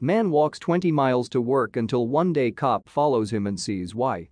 Man walks 20 miles to work until one day cop follows him and sees why.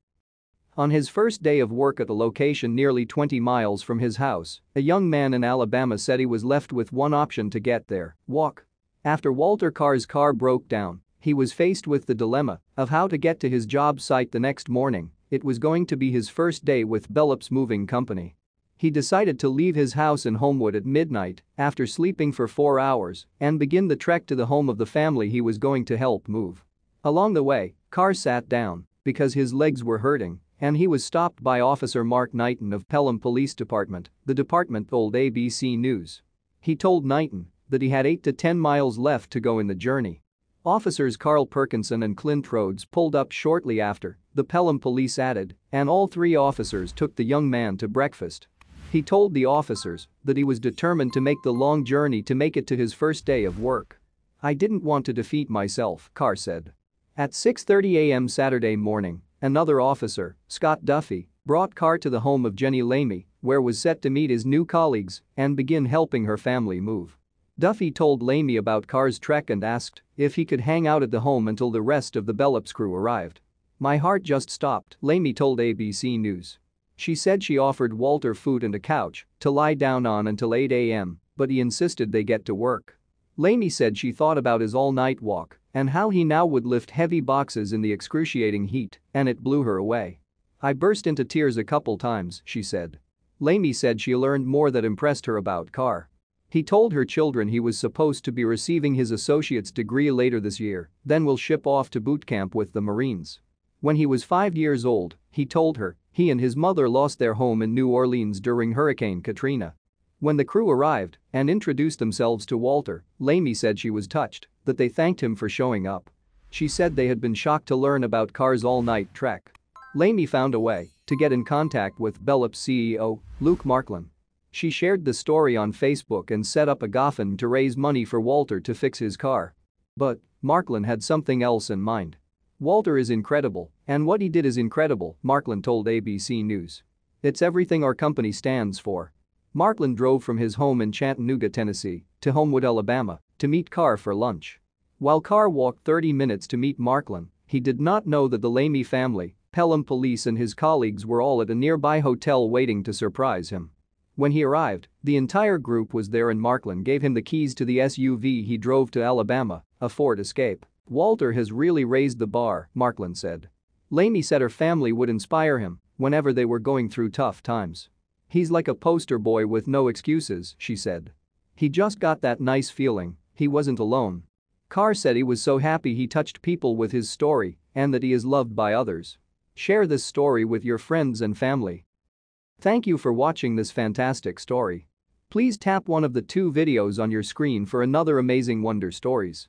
On his first day of work at a location nearly 20 miles from his house, a young man in Alabama said he was left with one option to get there, walk. After Walter Carr's car broke down, he was faced with the dilemma of how to get to his job site the next morning, it was going to be his first day with Bellup's moving company. He decided to leave his house in Homewood at midnight after sleeping for four hours and begin the trek to the home of the family he was going to help move. Along the way, Carr sat down because his legs were hurting and he was stopped by Officer Mark Knighton of Pelham Police Department, the department told ABC News. He told Knighton that he had 8 to 10 miles left to go in the journey. Officers Carl Perkinson and Clint Rhodes pulled up shortly after, the Pelham police added, and all three officers took the young man to breakfast he told the officers that he was determined to make the long journey to make it to his first day of work. I didn't want to defeat myself, Carr said. At 6.30 a.m. Saturday morning, another officer, Scott Duffy, brought Carr to the home of Jenny Lamy, where was set to meet his new colleagues and begin helping her family move. Duffy told Lamy about Carr's trek and asked if he could hang out at the home until the rest of the Bellops crew arrived. My heart just stopped, Lamy told ABC News. She said she offered Walter food and a couch to lie down on until 8 a.m., but he insisted they get to work. Laney said she thought about his all-night walk and how he now would lift heavy boxes in the excruciating heat, and it blew her away. I burst into tears a couple times, she said. Laney said she learned more that impressed her about Carr. He told her children he was supposed to be receiving his associate's degree later this year, then will ship off to boot camp with the Marines. When he was five years old, he told her he and his mother lost their home in New Orleans during Hurricane Katrina. When the crew arrived and introduced themselves to Walter, Lamy said she was touched, that they thanked him for showing up. She said they had been shocked to learn about Car's all-night trek. Lamy found a way to get in contact with Bellup's CEO, Luke Marklin. She shared the story on Facebook and set up a GoFundMe to raise money for Walter to fix his car. But Marklin had something else in mind. Walter is incredible, and what he did is incredible, Markland told ABC News. It's everything our company stands for. Markland drove from his home in Chattanooga, Tennessee, to Homewood, Alabama, to meet Carr for lunch. While Carr walked 30 minutes to meet Markland, he did not know that the Lamy family, Pelham police and his colleagues were all at a nearby hotel waiting to surprise him. When he arrived, the entire group was there and Markland gave him the keys to the SUV he drove to Alabama, a Ford Escape. Walter has really raised the bar, Markland said. Laney said her family would inspire him whenever they were going through tough times. He's like a poster boy with no excuses, she said. He just got that nice feeling, he wasn't alone. Carr said he was so happy he touched people with his story and that he is loved by others. Share this story with your friends and family. Thank you for watching this fantastic story. Please tap one of the two videos on your screen for another amazing wonder stories.